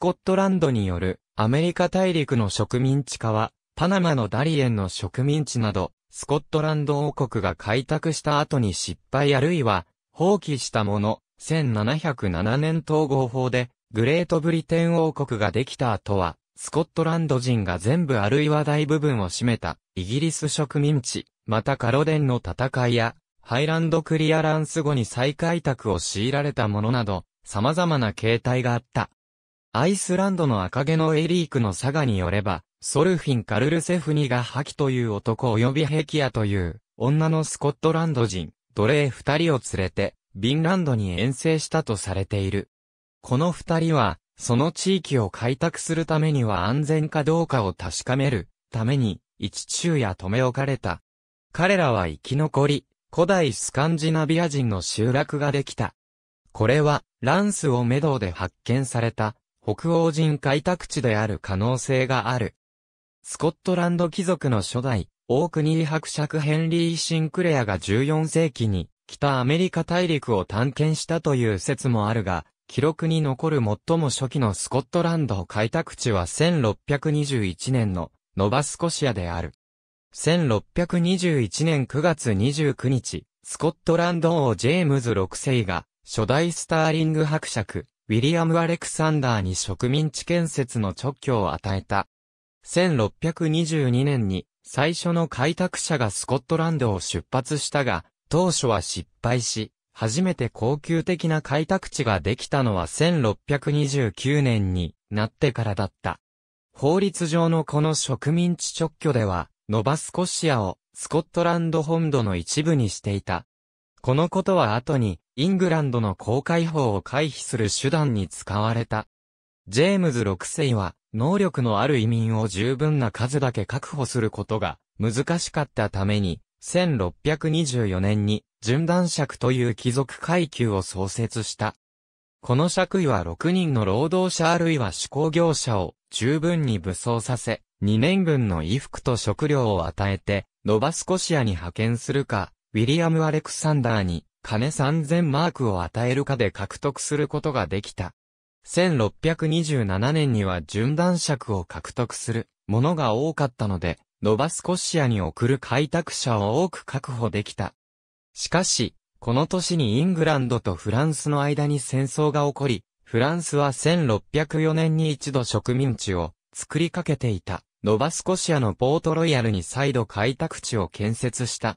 スコットランドによるアメリカ大陸の植民地化は、パナマのダリエンの植民地など、スコットランド王国が開拓した後に失敗あるいは、放棄したもの、1707年統合法で、グレートブリテン王国ができた後は、スコットランド人が全部あるいは大部分を占めた、イギリス植民地、またカロデンの戦いや、ハイランドクリアランス後に再開拓を強いられたものなど、様々な形態があった。アイスランドの赤毛のエリークの佐賀によれば、ソルフィン・カルルセフニがハキという男及びヘキアという女のスコットランド人、奴隷二人を連れて、ビンランドに遠征したとされている。この二人は、その地域を開拓するためには安全かどうかを確かめるために、一昼夜留め置かれた。彼らは生き残り、古代スカンジナビア人の集落ができた。これは、ランスをメドウで発見された、北欧人開拓地である可能性がある。スコットランド貴族の初代、オークニー伯爵ヘンリー・シンクレアが14世紀に、北アメリカ大陸を探検したという説もあるが、記録に残る最も初期のスコットランド開拓地は1621年のノバスコシアである。1621年9月29日、スコットランド王ジェームズ6世が、初代スターリング伯爵、ウィリアム・アレクサンダーに植民地建設の直挙を与えた。1622年に最初の開拓者がスコットランドを出発したが、当初は失敗し、初めて高級的な開拓地ができたのは1629年になってからだった。法律上のこの植民地直挙では、ノバスコシアをスコットランド本土の一部にしていた。このことは後に、イングランドの公開法を回避する手段に使われた。ジェームズ6世は、能力のある移民を十分な数だけ確保することが難しかったために、1624年に、順断尺という貴族階級を創設した。この尺位は6人の労働者あるいは手工業者を十分に武装させ、2年分の衣服と食料を与えて、ノバスコシアに派遣するか、ウィリアム・アレクサンダーに金3000マークを与えるかで獲得することができた。1627年には順断尺を獲得するものが多かったので、ノバスコシアに送る開拓者を多く確保できた。しかし、この年にイングランドとフランスの間に戦争が起こり、フランスは1604年に一度植民地を作りかけていた、ノバスコシアのポートロイヤルに再度開拓地を建設した。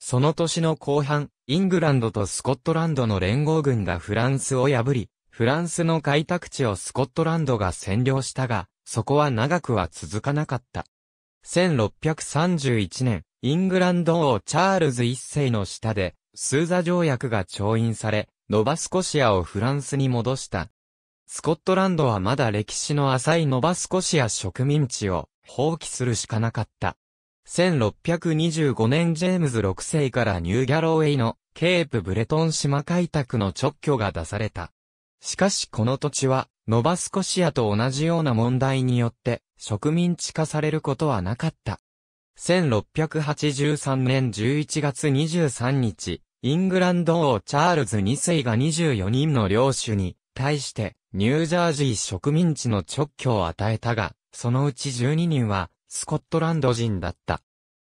その年の後半、イングランドとスコットランドの連合軍がフランスを破り、フランスの開拓地をスコットランドが占領したが、そこは長くは続かなかった。1631年、イングランド王チャールズ一世の下で、スーザ条約が調印され、ノバスコシアをフランスに戻した。スコットランドはまだ歴史の浅いノバスコシア植民地を放棄するしかなかった。1625年ジェームズ6世からニューギャロウェイのケープブレトン島開拓の直挙が出された。しかしこの土地は、ノバスコシアと同じような問題によって、植民地化されることはなかった。1683年11月23日、イングランド王チャールズ2世が24人の領主に、対して、ニュージャージー植民地の直挙を与えたが、そのうち12人は、スコットランド人だった。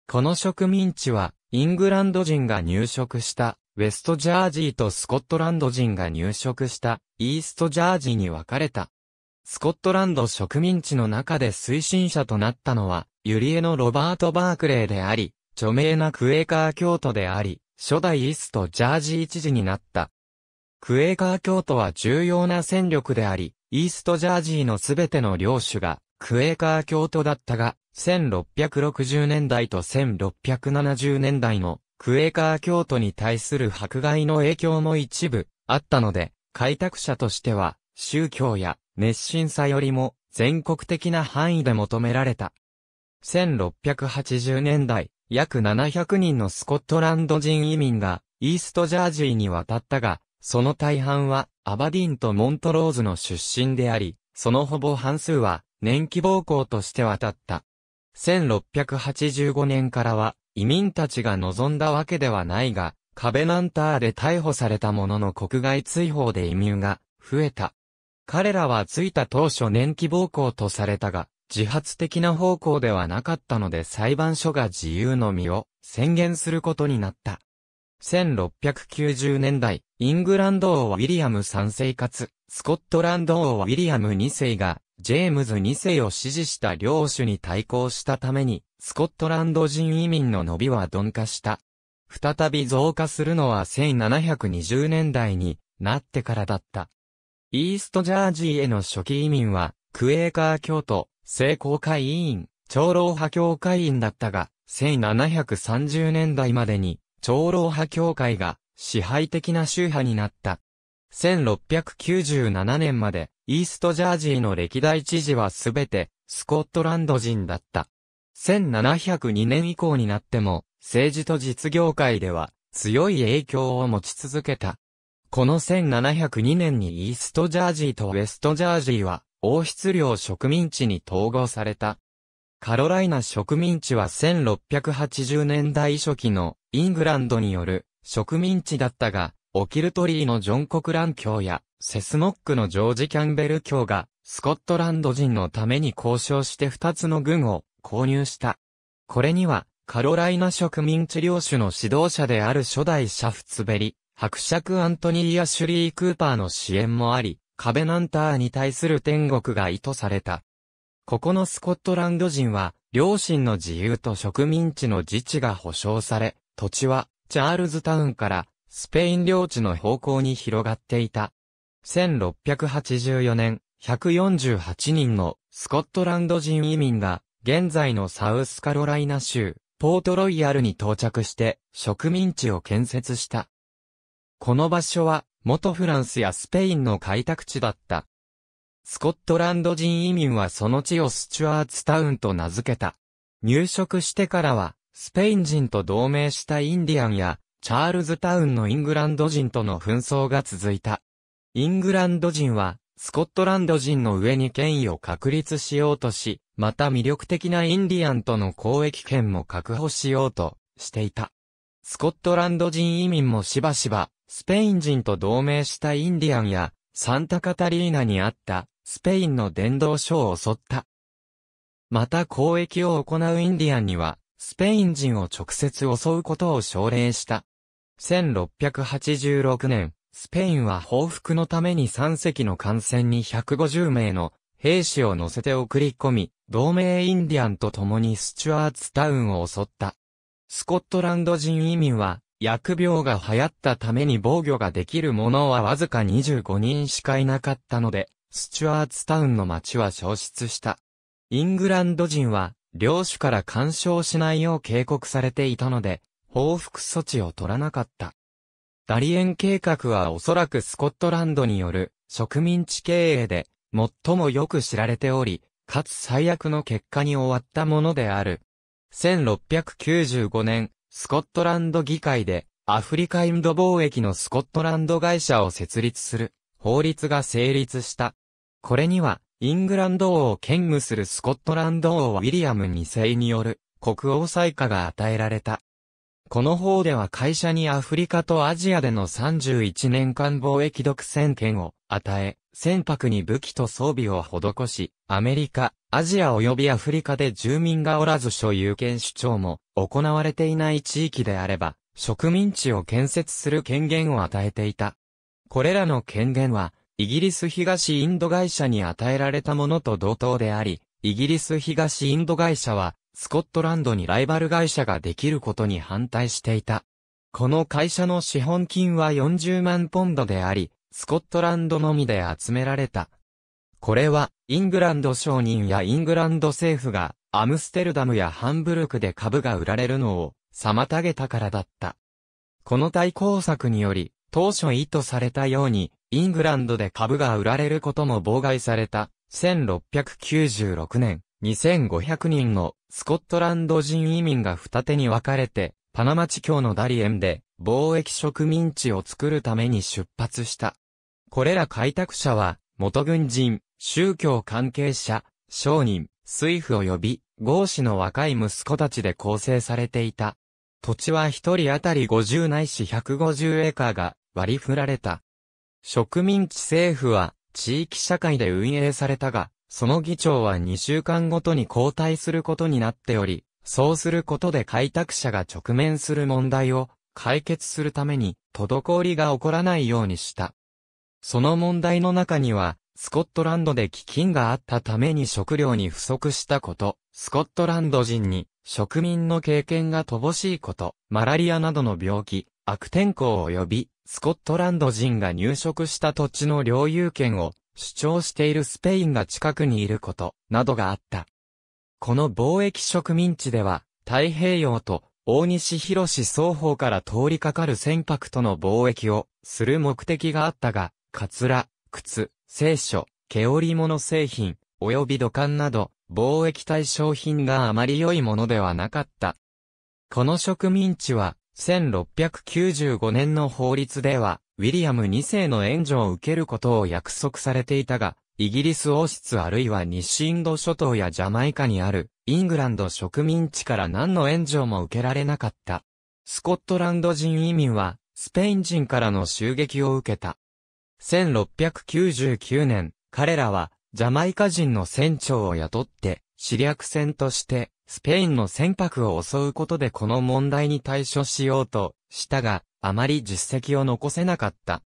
この植民地は、イングランド人が入植した、ウェストジャージーとスコットランド人が入植した、イーストジャージーに分かれた。スコットランド植民地の中で推進者となったのは、ユリエのロバート・バークレーであり、著名なクエーカー教徒であり、初代イーストジャージー知事になった。クエーカー教徒は重要な戦力であり、イーストジャージーのすべての領主が、クエーカー教徒だったが、1660年代と1670年代のクエーカー教徒に対する迫害の影響も一部あったので、開拓者としては宗教や熱心さよりも全国的な範囲で求められた。1680年代、約700人のスコットランド人移民がイーストジャージーに渡ったが、その大半はアバディンとモントローズの出身であり、そのほぼ半数は年季暴行として渡った。1685年からは移民たちが望んだわけではないが、壁ナンターで逮捕されたものの国外追放で移民が増えた。彼らは着いた当初年期暴行とされたが、自発的な方向ではなかったので裁判所が自由の身を宣言することになった。1690年代、イングランド王はウィリアム3世かつ、スコットランド王はウィリアム2世がジェームズ2世を支持した領主に対抗したために、スコットランド人移民の伸びは鈍化した。再び増加するのは1720年代になってからだった。イーストジャージーへの初期移民は、クエーカー教徒、聖公会委員、長老派教会員だったが、1730年代までに、長老派教会が支配的な宗派になった。1697年までイーストジャージーの歴代知事はすべて、スコットランド人だった。1702年以降になっても、政治と実業界では、強い影響を持ち続けた。この1702年にイーストジャージーとウェストジャージーは、王室領植民地に統合された。カロライナ植民地は1680年代初期のイングランドによる植民地だったが、オキルトリーのジョン・コクラン教やセスノックのジョージ・キャンベル卿が、スコットランド人のために交渉して二つの軍を購入した。これには、カロライナ植民地領主の指導者である初代シャフツベリ、伯爵アントニー・アシュリー・クーパーの支援もあり、カベナンターに対する天国が意図された。ここのスコットランド人は、両親の自由と植民地の自治が保障され、土地は、チャールズタウンから、スペイン領地の方向に広がっていた。1684年、148人のスコットランド人移民が、現在のサウスカロライナ州、ポートロイヤルに到着して、植民地を建設した。この場所は、元フランスやスペインの開拓地だった。スコットランド人移民はその地をスチュアーツタウンと名付けた。入植してからは、スペイン人と同盟したインディアンや、チャールズタウンのイングランド人との紛争が続いた。イングランド人は、スコットランド人の上に権威を確立しようとし、また魅力的なインディアンとの交易権も確保しようとしていた。スコットランド人移民もしばしば、スペイン人と同盟したインディアンや、サンタカタリーナにあった、スペインの伝道書を襲った。また交易を行うインディアンには、スペイン人を直接襲うことを奨励した。1686年、スペインは報復のために3隻の艦船に150名の兵士を乗せて送り込み、同盟インディアンと共にスチュアーツタウンを襲った。スコットランド人移民は、疫病が流行ったために防御ができる者はわずか25人しかいなかったので、スチュアーツタウンの町は消失した。イングランド人は、領主から干渉しないよう警告されていたので、報復措置を取らなかった。ダリエン計画はおそらくスコットランドによる植民地経営で最もよく知られており、かつ最悪の結果に終わったものである。1695年、スコットランド議会でアフリカインド貿易のスコットランド会社を設立する法律が成立した。これには、イングランド王を兼務するスコットランド王はウィリアム2世による国王裁下が与えられた。この方では会社にアフリカとアジアでの31年間貿易独占権を与え、船舶に武器と装備を施し、アメリカ、アジア及びアフリカで住民がおらず所有権主張も行われていない地域であれば、植民地を建設する権限を与えていた。これらの権限は、イギリス東インド会社に与えられたものと同等であり、イギリス東インド会社は、スコットランドにライバル会社ができることに反対していた。この会社の資本金は40万ポンドであり、スコットランドのみで集められた。これは、イングランド商人やイングランド政府が、アムステルダムやハンブルクで株が売られるのを、妨げたからだった。この対抗策により、当初意図されたように、イングランドで株が売られることも妨害された、1696年、2500人のスコットランド人移民が二手に分かれて、パナマ地境のダリエンで貿易植民地を作るために出発した。これら開拓者は、元軍人、宗教関係者、商人、水夫及び、豪士の若い息子たちで構成されていた。土地は一人当たり50ないし150エーカーが割り振られた。植民地政府は地域社会で運営されたが、その議長は2週間ごとに交代することになっており、そうすることで開拓者が直面する問題を解決するために滞りが起こらないようにした。その問題の中には、スコットランドで飢饉があったために食料に不足したこと、スコットランド人に植民の経験が乏しいこと、マラリアなどの病気、悪天候及び、スコットランド人が入植した土地の領有権を主張しているスペインが近くにいること、などがあった。この貿易植民地では、太平洋と大西広双方から通りかかる船舶との貿易をする目的があったが、カツラ、靴、聖書、毛織物製品、及び土管など、貿易対象品があまり良いものではなかった。この植民地は、1695年の法律では、ウィリアム2世の援助を受けることを約束されていたが、イギリス王室あるいは西インド諸島やジャマイカにあるイングランド植民地から何の援助も受けられなかった。スコットランド人移民はスペイン人からの襲撃を受けた。1699年、彼らはジャマイカ人の船長を雇って、知略船として、スペインの船舶を襲うことでこの問題に対処しようとしたが、あまり実績を残せなかった。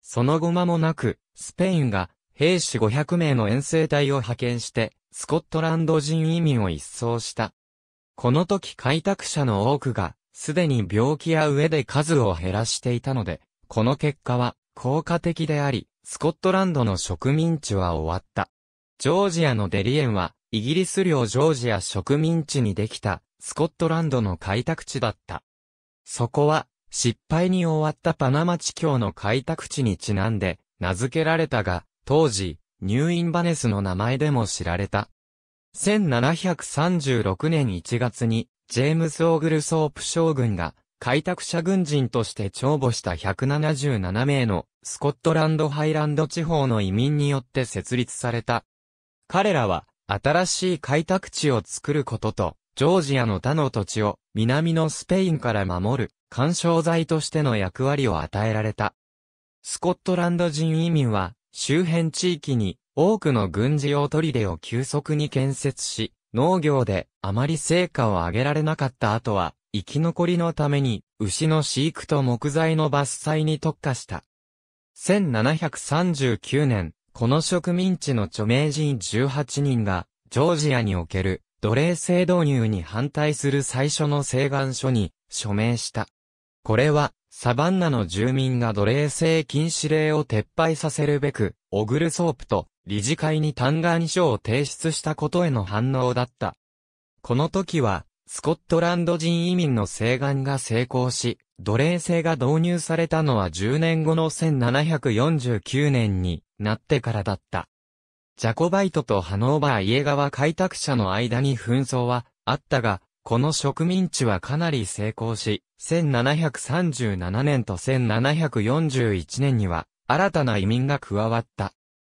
その後間もなく、スペインが兵士500名の遠征隊を派遣して、スコットランド人移民を一掃した。この時開拓者の多くが、すでに病気や上で数を減らしていたので、この結果は効果的であり、スコットランドの植民地は終わった。ジョージアのデリエンは、イギリス領ジョージア植民地にできた、スコットランドの開拓地だった。そこは、失敗に終わったパナマ地峡の開拓地にちなんで、名付けられたが、当時、ニューインバネスの名前でも知られた。1736年1月に、ジェームス・オーグルソープ将軍が、開拓者軍人として帳簿した177名の、スコットランドハイランド地方の移民によって設立された。彼らは、新しい開拓地を作ることと、ジョージアの他の土地を南のスペインから守る干渉剤としての役割を与えられた。スコットランド人移民は周辺地域に多くの軍事用砦を急速に建設し、農業であまり成果を上げられなかった後は、生き残りのために牛の飼育と木材の伐採に特化した。1739年、この植民地の著名人18人が、ジョージアにおける奴隷制導入に反対する最初の請願書に署名した。これは、サバンナの住民が奴隷制禁止令を撤廃させるべく、オグルソープと理事会に嘆願書を提出したことへの反応だった。この時は、スコットランド人移民の請願が成功し、奴隷制が導入されたのは10年後の1749年になってからだった。ジャコバイトとハノーバー家側開拓者の間に紛争はあったが、この植民地はかなり成功し、1737年と1741年には新たな移民が加わった。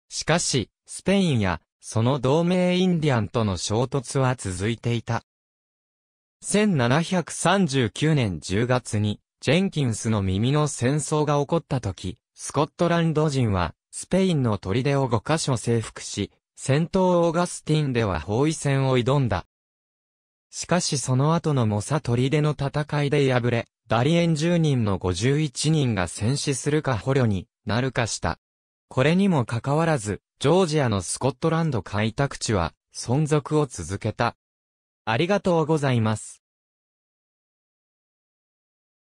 しかし、スペインやその同盟インディアンとの衝突は続いていた。1739年10月に、ジェンキンスの耳の戦争が起こった時、スコットランド人は、スペインの砦を5カ所征服し、戦闘オーガスティンでは包囲戦を挑んだ。しかしその後のモサ砦の戦いで敗れ、ダリエン10人の51人が戦死するか捕虜になるかした。これにもかかわらず、ジョージアのスコットランド開拓地は存続を続けた。ありがとうございます。